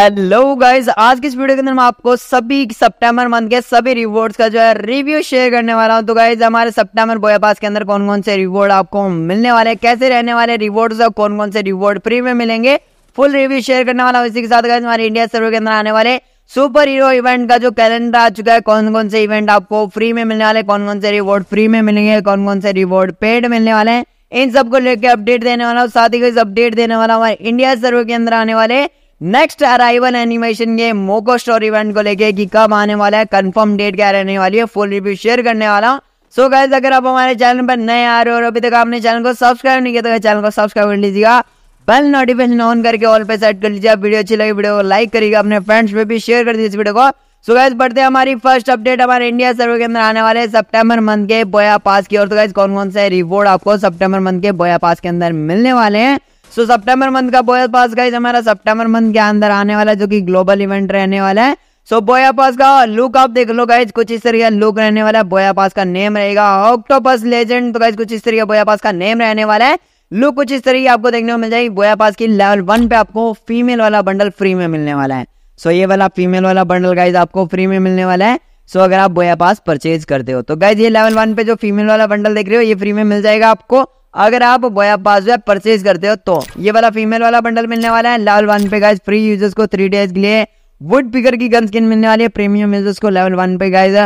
hello guys आज की इस वीडियो के अंदर मैं आपको सभी सितंबर मंथ के सभी रिवॉर्ड्स का जो है रिव्यू शेयर करने वाला हूं तो गाइस हमारे सितंबर बोया पास के अंदर कौन कौन से रिवॉर्ड आपको मिलने वाले कैसे रहने वाले रिवॉर्ड्स और कौन कौन से रिवॉर्ड फ्री में मिलेंगे फुल रिव्यू शेयर करने वाला हूँ इसी के साथ गाइज हमारे इंडिया सर्वे के अंदर आने वाले सुपर हीरो इवेंट का जो कैलेंडर आ चुका है कौन कौन से इवेंट आपको फ्री में मिलने वाले कौन कौन से रिवॉर्ड फ्री में मिलेंगे कौन कौन से रिवॉर्ड पेड मिलने वाले हैं इन सबको लेकर अपडेट देने वाला हूँ साथ ही अपडेट देने वाला हमारे इंडिया सर्वे के अंदर आने वाले next arrival animation game Moco store event को लेके कि कब आने वाला है कंफर्म डेट क्या रहने वाली है फुल रिव्यू शेयर करने वाला हूँ सो so गाइज अगर आप हमारे चैनल पर नए आ रहे हो और अभी तक आपने चैनल को सब्सक्राइब नहीं किया तो चैनल को सब्सक्राइब कर लीजिएगा बेल नोटिफिकेशन ऑन करके ऑल पे सेट कर लीजिए वीडियो अच्छी लगी वीडियो को लाइक करिएगा अपने फ्रेंड्स में भी शेयर कर दीजिए इस वीडियो को सो गाइज बढ़ते हमारी फर्स्ट अपडेट हमारे इंडिया सर्वे के अंदर आने वाले सेप्टेम्बर मंथ के बोया पास की और तो गाइज कौन कौन से रिवॉर्ड आपको सेप्टेम्बर मंथ के बोया पास के अंदर मिलने वाले हैं सो सितंबर मंथ का बोया पास गाइज हमारा सितंबर मंथ के अंदर आने वाला जो कि ग्लोबल इवेंट रहने वाला है सो so, बोया पास का लुक आप देख लो गाइज कुछ इस तरीके लुक रहने वाला है बोया पास का नेम रहेगा ऑक्टोपस लेजेंड तो गाइज कुछ इस तरीके बोया पास का नेम रहने वाला है लुक कुछ इस तरीके आपको देखने को मिल जाएगी बोया पास की लेवल वन पे आपको फीमेल वाला बंडल फ्री में मिलने वाला है सो so, ये वाला फीमेल वाला बंडल गाइज आपको फ्री में मिलने वाला है सो so, अगर आप बोया पास परचेज करते हो तो गाइज ये लेवल वन पे जो फीमेल वाला बंडल देख रहे हो ये फ्री में मिल जाएगा आपको अगर आप जो है परचेज करते हो तो ये वाला फीमेल वाला बंडल मिलने वाला है लेवल वन पे गाइज फ्री यूजर्स को थ्री डेज के लिए वुड पिकर की गन स्किन मिलने वाली है प्रीमियम यूजर्स को लेवल वन पे गाइज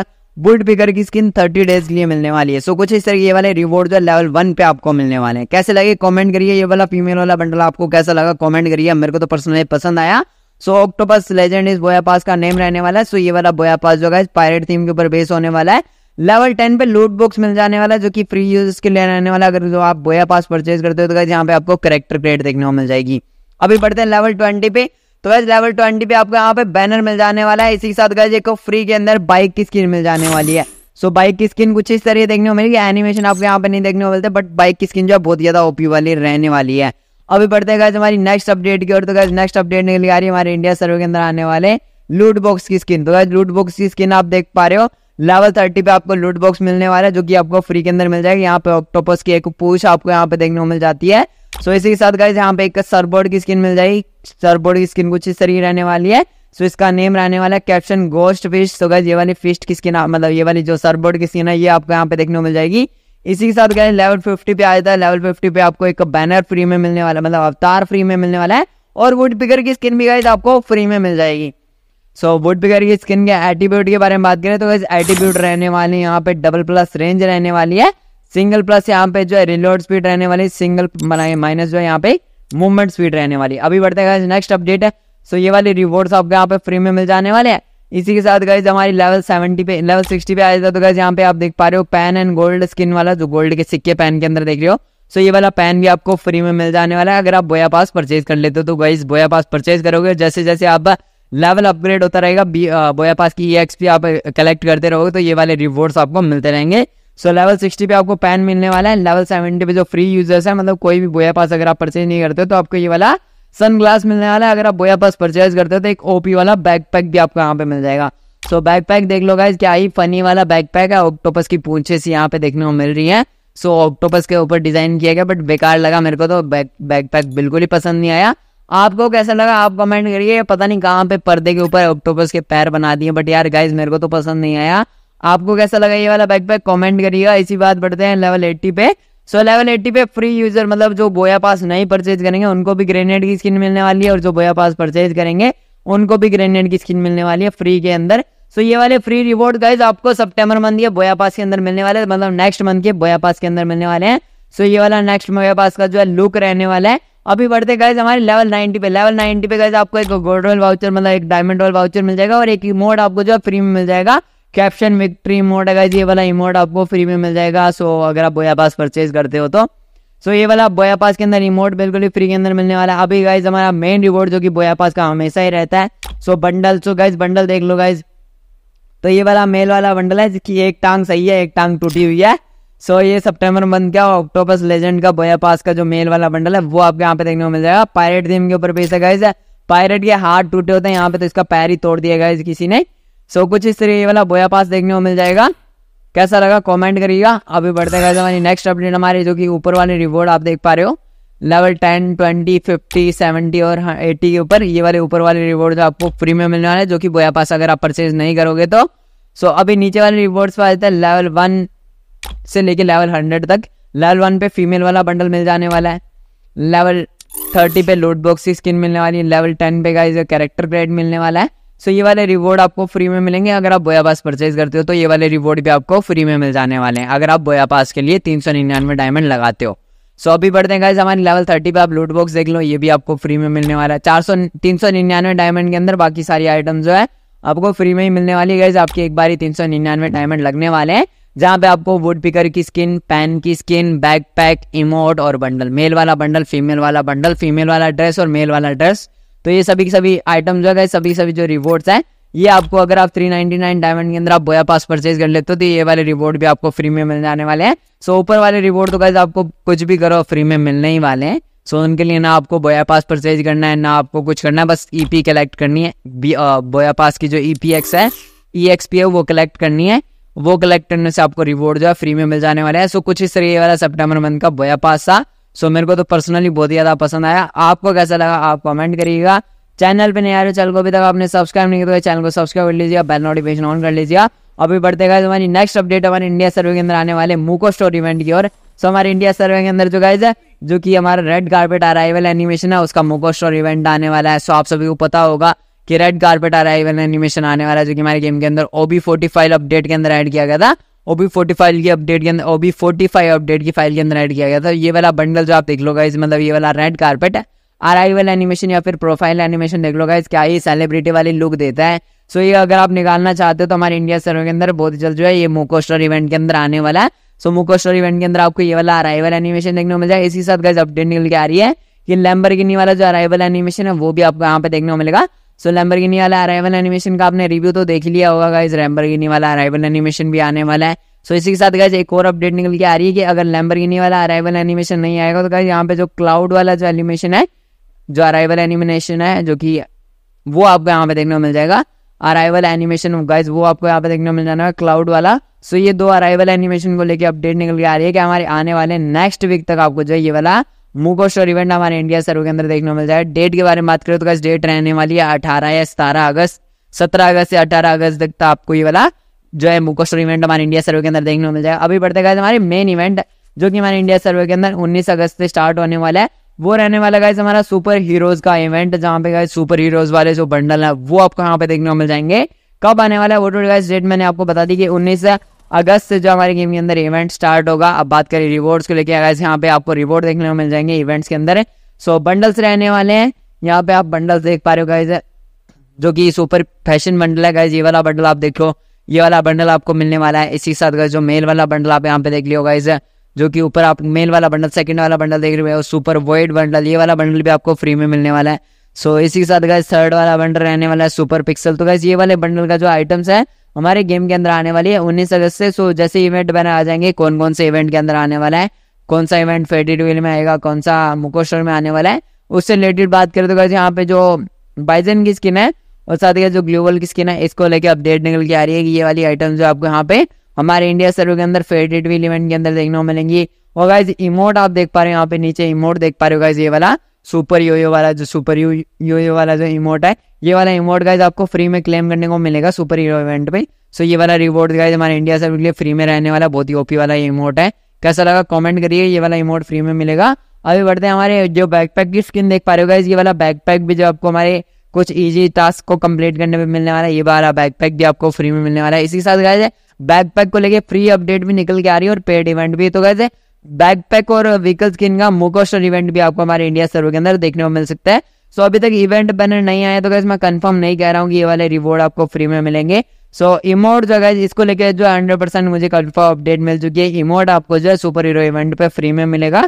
वुड पिकर की स्किन थर्टी डेज के लिए मिलने वाली है सो कुछ इस तरह ये वाले रिवॉर्ड जो लेवल वन पे आपको मिलने वाले हैं कैसे लगे कॉमेंट करिए ये वाला फीमेल वाला बंडल आपको कैसा लगा कॉमेंट करिए मेरे को तो पर्सनली पसंद आया सो ऑक्टोपस लेजेंड इस बोया पास का नेम रहने वाला है सो ये वाला बोया पास जो है पायरेट थीम के ऊपर बेस होने वाला है लेवल टेन पे लूट बॉक्स मिल जाने वाला जो कि फ्री यूज के लिए रहने वाला अगर जो आप बोया पास परचेज करते हो तो यहाँ पे आपको करेक्टर क्रेड देखने को मिल जाएगी अभी बढ़ते हैं लेवल ट्वेंटी पे तो वैसे लेवल ट्वेंटी पे आपको यहाँ पे बैनर मिल जाने वाला है इसी के साथ एक फ्री के अंदर बाइक की स्क्रीन मिल जाने वाली है सो so, बाइक की स्किन कुछ इस तरह देखने को मिलेगी एनिमेशन आपको यहाँ पे नहीं देखने को मिलते बट बाइक की स्किन जो है बहुत ज्यादा ओपी वाली रहने वाली है अभी बढ़ते हैं हमारी नेक्स्ट अपडेट की और तो गैस नेक्स्ट अपडेट निकल आ रही है हमारे इंडिया सर्वे के अंदर आने वाले लूट बॉक्स की स्किन तो गैस लूट बॉक्स की स्किन आप देख पा रहे हो लेवल थर्टी पे आपको लूट बॉक्स मिलने वाला है जो कि आपको फ्री के अंदर मिल जाएगा यहाँ पे ऑक्टोपस की एक पूछ आपको यहाँ पे देखने को मिल जाती है सो so, इसी के साथ गाइज यहाँ पे एक सरबोर्ड की स्किन मिल जाएगी सरबोर्ड की स्किन कुछ इस तरह रहने वाली है सो so, इसका नेम रहने वाला है caption ghost fish so guys ये वाली फिश की स्किन मतलब ये वाली जो सरबोर्ड की स्किन है ये आपको यहाँ पे देखने को मिल जाएगी इसी के साथ गाइज लेवल फिफ्टी पे आ जाता है लेवल फिफ्टी पे आपको एक बैनर फ्री में मिलने वाला मतलब अवतार फ्री में मिलने वाला है और वुड पिकर की स्किन भी गाइज आपको फ्री में मिल जाएगी सो so, वुड पिकर की स्किन के एटीब्यूट के बारे में बात करें तो गैस एटीब्यूट रहने वाली है यहाँ पे डबल प्लस रेंज रहने वाली है सिंगल प्लस यहाँ पे जो है रिलोड स्पीड रहने वाली सिंगल माइनस जो है यहाँ पे मूवमेंट स्पीड रहने वाली अभी बढ़ते हैं नेक्स्ट अपडेट है सो so, ये वाली रिवॉर्ड्स आपको यहाँ पे फ्री में मिल जाने वाले हैं इसी के साथ गाइज हमारी लेवल सेवेंटी पे लेवल सिक्सटी पे आ जाता तो गाइज यहाँ पे आप देख पा रहे हो पैन एंड गोल्ड स्किन वाला जो गोल्ड के सिक्के पैन के अंदर देख रहे हो सो ये वाला पैन भी आपको फ्री में मिल जाने वाला है अगर आप बोया पास परचेज कर लेते हो तो गाइज बोया पास परचेज करोगे जैसे जैसे आप लेवल अपग्रेड होता रहेगा बोया पास की ई e आप कलेक्ट करते रहोगे तो ये वाले रिवॉर्ड्स आपको मिलते रहेंगे सो लेवल सिक्सटी पे आपको पैन मिलने वाला है लेवल सेवेंटी पे जो फ्री यूजर्स है मतलब कोई भी बोया पास अगर आप परचेज नहीं करते तो आपको ये वाला सनग्लास मिलने वाला है अगर आप बोया पास परचेज करते हो तो एक ओपी वाला बैकपैक भी आपको यहाँ पे मिल जाएगा सो so, बैकपैक देख लो गाइज क्या ही फनी वाला बैकपैक है ऑक्टोपस की पूछे सी यहाँ पे देखने को मिल रही है सो so, ऑक्टोपस के ऊपर डिजाइन किया गया बट बेकार लगा मेरे को तो बैक बैकपैक बिल्कुल ही पसंद नहीं आया आपको कैसा लगा आप कमेंट करिए पता नहीं कहाँ पे पर्दे के ऊपर ऑक्टोपस के पैर बना दिए बट यार गाइज मेरे को तो पसंद नहीं आया आपको कैसा लगा ये वाला बैकपैक कमेंट करिएगा इसी बात बढ़ते हैं लेवल एट्टी पे सो लेवल एट्टी पे फ्री यूजर मतलब जो बोया पास नहीं परचेज करेंगे उनको भी ग्रेनेड की स्किन मिलने वाली है और जो बोया पास परचेज करेंगे उनको भी ग्रेनेड की स्किन मिलने वाली है फ्री के अंदर सो so, ये वाले फ्री रिवॉर्ड गाइज आपको सेप्टेम्बर मंथ या बोया पास के अंदर मिलने वाले मतलब नेक्स्ट मंथ के बोया पास के अंदर मिलने वाले हैं सो मतलब so, ये वाला नेक्स्ट बोया पास का जो है लुक रहने वाला है अभी बढ़ते गए हमारे लेवल नाइनटी पे लेवल नाइनटी पे गए आपको एक गोल्ड रोल वाउचर मतलब एक डायमंड रोल वाउचर मिल जाएगा और एक इमोड आपको जो है फ्री में मिल जाएगा कैप्शन विक्ट्री इमोड है ये वाला इमोड आपको फ्री में मिल जाएगा सो अगर आप बोया पास परचेज करते हो तो सो ये वाला बोया पास के अंदर रिमोट बिल्कुल ही फ्री के अंदर मिलने वाला है अभी गाइज हमारा मेन रिवॉर्ड जो कि बोया पास का हमेशा ही रहता है so bundle so guys bundle देख लो गाइज तो ये वाला मेल वाला बंडल है जिसकी एक टांग सही है एक टांग टूटी हुई है सो ये सितंबर मंथ का ऑक्टोपस लेजेंड का बोया पास का जो मेल वाला बंडल है वो आपको यहाँ पे देखने को मिल जाएगा पायरेट थीम के ऊपर है गाइज पायरेट के हाथ टूटे होते हैं यहाँ पे तो इसका पैर ही तोड़ दिया गाइज किसी ने सो so, कुछ इस तरह ये वाला बोया पास देखने को मिल जाएगा कैसा लगा कमेंट करिएगा अभी बढ़ते गए हमारी नेक्स्ट अपडेट हमारी जो कि ऊपर वाले रिवॉर्ड आप देख पा रहे हो level ten twenty fifty seventy और एटी हाँ, के ऊपर ये वाले ऊपर वाले रिवॉर्ड आपको फ्री में मिलने वाले जो कि बोया पास अगर आप परचेज नहीं करोगे तो सो so, अभी नीचे वाले रिवॉर्ड्स पर आ जाते हैं लेवल वन से लेके लेवल हंड्रेड तक लेवल वन पे फीमेल वाला बंडल मिल जाने वाला है लेवल थर्टी पे लोड बॉक्स की स्किन मिलने वाली है लेवल टेन पे का कैरेक्टर ग्रेड मिलने वाला है सो ये वाले रिवॉर्ड आपको फ्री में मिलेंगे अगर आप बोया पास परचेज करते हो तो ये वाले रिवॉर्ड भी आपको फ्री में मिल जाने वाले हैं अगर आप बोया पास के लिए तीन सौ निन्यानवे डायमंड लगाते हो सो अभी बढ़ते हैं गाइज हमारे लेवल थर्टी पे आप लूट बॉक्स देख लो ये भी आपको फ्री में मिलने वाला है चार सौ तीन सौ निन्यानवे डायमंड के अंदर बाकी सारी आइटम जो है आपको फ्री में ही मिलने वाली है गाइज आपकी एक बार ही तीन सौ निन्यानवे डायमंड लगने वाले हैं जहाँ पे आपको वुड पिकर की स्किन पैन की स्किन बैक पैक इमोट और बंडल मेल वाला बंडल फीमेल वाला बंडल फीमेल वाला ड्रेस और मेल वाला ड्रेस तो ये सभी सभी आइटम जो है सभी सभी जो रिवॉर्ड्स हैं ये आपको अगर आप 399 डायमंड के अंदर आप बोया पास परचेज कर लेते हो तो ये वाले रिवॉर्ड भी आपको फ्री में मिल जाने वाले हैं सो so, ऊपर वाले रिवॉर्ड तो गाइज आपको कुछ भी करो फ्री में मिलने ही वाले हैं सो so, उनके लिए ना आपको बोया पास परचेज करना है ना आपको कुछ करना है बस ई e कलेक्ट करनी है बोया पास की जो ई e है ई e है वो कलेक्ट करनी है वो कलेक्टर करने से आपको रिवॉर्ड जो है फ्री में मिल जाने वाला है सो कुछ इस तरीके वाला सेप्टेम्बर मंथ का बोया पास था सो मेरे को तो पर्सनली बहुत ज़्यादा पसंद आया आपको कैसा लगा आप कमेंट करिएगा चैनल पे रहे चैनल को अभी तक आपने सब्सक्राइब नहीं किया तो चैनल को सब्सक्राइब कर लीजिए बेल नोटिफिकेशन ऑन कर लीजिए अभी बढ़ते गए हमारी नेक्स्ट अपडेट हमारे इंडिया सर्वे के अंदर आने वाले मूको स्टोर इवेंट की और सो हमारे इंडिया सर्वे के अंदर जो गाइज है जो कि हमारा रेड कार्पेट अराइवल एनिमेशन है उसका मूको स्टोर इवेंट आने वाला है सो आप सभी को पता होगा कि रेड कार्पेट आ रहा है एनिमेशन आने वाला है जो कि हमारे गेम के अंदर ओबी फोर्टी फाइव अपडेट के अंदर ऐड किया गया था ओबी फोर्टी फाइव की अपडेट के अंदर ओबी फोर्टी फाइव अपडेट की फाइल के अंदर ऐड किया गया था ये वाला बंडल जो आप देख लो गाइज मतलब ये वाला रेड कार्पेट है अराइवल एनिमेशन या फिर प्रोफाइल एनिमेशन देख लो गाइज क्या ये सेलिब्रिटी वाली लुक देता है सो ये अगर आप निकालना चाहते हो तो हमारे इंडिया सर्वे के अंदर बहुत जल्द जो है ये मोकोस्टर इवेंट के अंदर आने वाला है सो मोकोस्टर इवेंट के अंदर आपको ये वाला अराइवल एनिमेशन देखने को मिल जाएगा इसी साथ गाइज अपडेट निकल के आ रही है कि लैम्बरगिनी वाला जो अराइवल एनिमेशन है वो भी आपको यहाँ पे देखने को मिलेगा सो लैम्बरगिनी वाला अराइवल एनिमेशन का आपने रिव्यू तो देख लिया होगा गाइज लैम्बरगिनी वाला अराइवल एनिमेशन भी आने वाला है सो so, इसी के साथ गाइज एक और अपडेट निकल के आ रही है कि अगर लैम्बरगिनी वाला अराइवल एनिमेशन नहीं आएगा तो गाइज यहाँ पे जो क्लाउड वाला जो एनिमेशन है जो अराइवल एनिमेशन है जो कि वो आपको यहाँ पे देखने को मिल जाएगा अराइवल एनिमेशन गाइज वो आपको यहाँ पे देखने को मिल जाना है क्लाउड वाला सो so, ये दो अराइवल एनिमेशन को लेकर अपडेट निकल के आ रही है कि हमारे आने वाले नेक्स्ट वीक तक आपको जो है ये वाला मूको शोर इवेंट हमारे इंडिया सर्व के अंदर देखने को मिल जाए डेट के बारे में बात करें तो डेट रहने वाली है अठारह या सतारह अगस्त सत्रह अगस्त से अठारह अगस्त तक तो आपको ये वाला जो है मुकोस्टर इवेंट हमारे इंडिया सर्वे के अंदर देखने को मिल जाएगा अभी बढ़ते गए हमारे मेन इवेंट जो कि हमारे इंडिया सर्वे के अंदर उन्नीस अगस्त से स्टार्ट होने वाला है वो रहने वाला गाइज हमारा सुपर हीरोज का इवेंट जहाँ पे गाइज सुपर हीरोज वाले जो बंडल है वो आपको यहाँ पे देखने को मिल जाएंगे कब आने वाला है वो टू तो डेट मैंने आपको बता दी कि उन्नीस अगस्त से जो हमारे गेम के अंदर इवेंट स्टार्ट होगा अब बात करें रिवॉर्ड्स को लेकर अगस्त यहाँ पे आपको रिवॉर्ड देखने को मिल जाएंगे इवेंट्स के अंदर सो so, बंडल्स रहने वाले हैं यहाँ पे आप बंडल्स देख पा रहे हो गाइज जो कि सुपर फैशन बंडल है गाइज ये वाला बंडल आप देख लो ये वाला बंडल आपको मिलने वाला है इसी साथ गाइज जो मेल वाला बंडल आप यहाँ पे देख लियो गाइज जो कि ऊपर आप मेल वाला बंडल सेकंड वाला बंडल देख रहे हो सुपर वाइड बंडल ये वाला बंडल भी आपको फ्री में मिलने वाला है सो so, इसी के साथ गाइज थर्ड वाला बंडल रहने वाला है सुपर पिक्सल तो गाइज ये वाले बंडल का जो आइटम्स है हमारे गेम के अंदर आने वाली है उन्नीस अगस्त से सो जैसे इवेंट बने आ जाएंगे कौन कौन से इवेंट के अंदर आने वाला है कौन सा इवेंट फेटी ट्वील में आएगा कौन सा मुकोशर में आने वाला है उससे रिलेटेड बात करें तो यहाँ पे जो बाइजन की स्किन है और साथ ही जो ग्लोबल की स्किन है इसको लेके अपडेट निकल के आ रही है कि ये वाली आइटम जो आपको यहाँ पे हमारे इंडिया सर्वे के अंदर फेडेड व्हील इवेंट के अंदर देखने को मिलेंगी और गाइज इमोट आप देख पा रहे हो यहाँ पे नीचे इमोट देख पा रहे हो गाइज ये वाला सुपर योयो वाला जो सुपर यो यो वाला जो इमोट है ये वाला इमोट गाइज आपको फ्री में क्लेम करने को मिलेगा सुपर हीरो इवेंट में सो ये वाला रिवॉर्ड गाइज हमारे इंडिया सर्वर के लिए फ्री में रहने वाला बहुत ही ओपी वाला ये इमोट है कैसा लगा कमेंट करिए ये वाला इमोट फ्री में मिलेगा अभी बढ़ते हैं हमारे जो बैकपैक की स्किन देख पा रहे हो गाइज ये वाला बैकपैक भी जो आपको हमारे कुछ इजी टास्क को कंप्लीट करने में मिलने वाला है ये वाला बैकपैक भी आपको फ्री में मिलने वाला है इसी साथ गाइज बैकपैक को लेके फ्री अपडेट भी निकल के आ रही है और पेड इवेंट भी तो गाइज बैकपैक और व्हीकल स्किन का मोकोस्टर इवेंट भी आपको हमारे इंडिया सर्वे के अंदर देखने को मिल सकता है सो so, अभी तक इवेंट बैनर नहीं आया तो गैस मैं कंफर्म नहीं कह रहा हूँ कि ये वाले रिवॉर्ड आपको फ्री में मिलेंगे सो so, इमोट जो गैस इसको लेके जो हंड्रेड परसेंट मुझे कन्फर्म अपडेट मिल चुकी है इमोट आपको जो है सुपर हीरो इवेंट पे फ्री में मिलेगा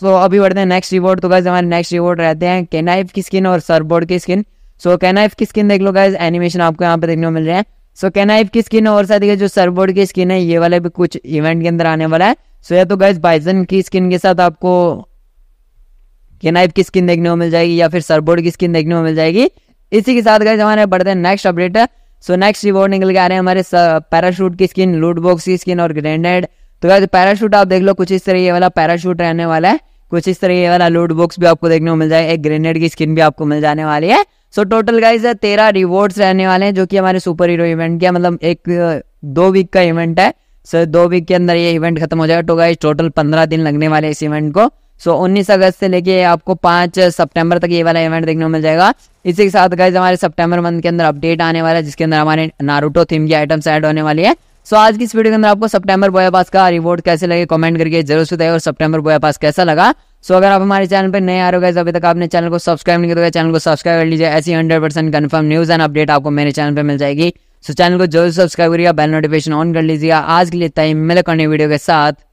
सो so, अभी बढ़ते हैं नेक्स्ट रिवॉर्ड तो गैस हमारे नेक्स्ट रिवॉर्ड रहते हैं केनाइफ की स्किन और सरबोर्ड की स्किन सो so, केनाइफ की स्किन देख लो गैस एनिमेशन आपको यहाँ पे देखने को मिल रहा है सो so, की स्किन और साथ ही जो सरबोर्ड की स्किन है ये वाला भी कुछ इवेंट के अंदर आने वाला है सो so, या तो गैस बाइजन की स्किन के साथ आपको के नाइफ की स्किन देखने को मिल जाएगी या फिर सरबोर्ड की स्किन देखने को मिल जाएगी इसी के साथ गए हमारे बढ़ते हैं next update so next reward निकल के आ रहे हैं हमारे पैराशूट की स्किन लूट बॉक्स की स्किन और ग्रेनेड तो यार पैराशूट आप देख लो कुछ इस तरह ये वाला पैराशूट रहने वाला है कुछ इस तरह ये वाला लूट बॉक्स भी आपको देखने को मिल जाएगा एक ग्रेनेड की स्किन भी आपको मिल जाने वाली है सो टोटल गाइज तेरह रिवॉर्ड्स रहने वाले हैं जो कि हमारे सुपर हीरो इवेंट के मतलब एक दो वीक का इवेंट है सर दो वीक के अंदर ये इवेंट खत्म हो जाएगा तो गाइज टोटल पंद्रह दिन लगने वाले इस इवेंट को सो so, 19 अगस्त से लेके आपको 5 सितंबर तक ये वाला इवेंट देखने को मिल जाएगा इसी के साथ गाइज हमारे सितंबर मंथ के अंदर अपडेट आने वाला है जिसके अंदर हमारे नारूटो थीम की आइटम्स ऐड होने वाली है सो so, आज की इस वीडियो के अंदर आपको सितंबर बोया पास का रिवॉर्ड कैसे लगे कमेंट करके जरूर सुधाई और सितंबर बोया पास कैसा लगा सो so, अगर आप हमारे चैनल पर नए आ रहे हो गाइज अभी तक आपने चैनल को सब्सक्राइब नहीं किया चैनल तो को सब्सक्राइब कर लीजिए ऐसी hundred percent confirm news and update आपको मेरे चैनल पर मिल जाएगी सो चैनल को जरूर सब्सक्राइब करिएगा बेल नोटिफिकेशन ऑन कर लीजिएगा आज के लिए टाइम मिले करने वीडियो के साथ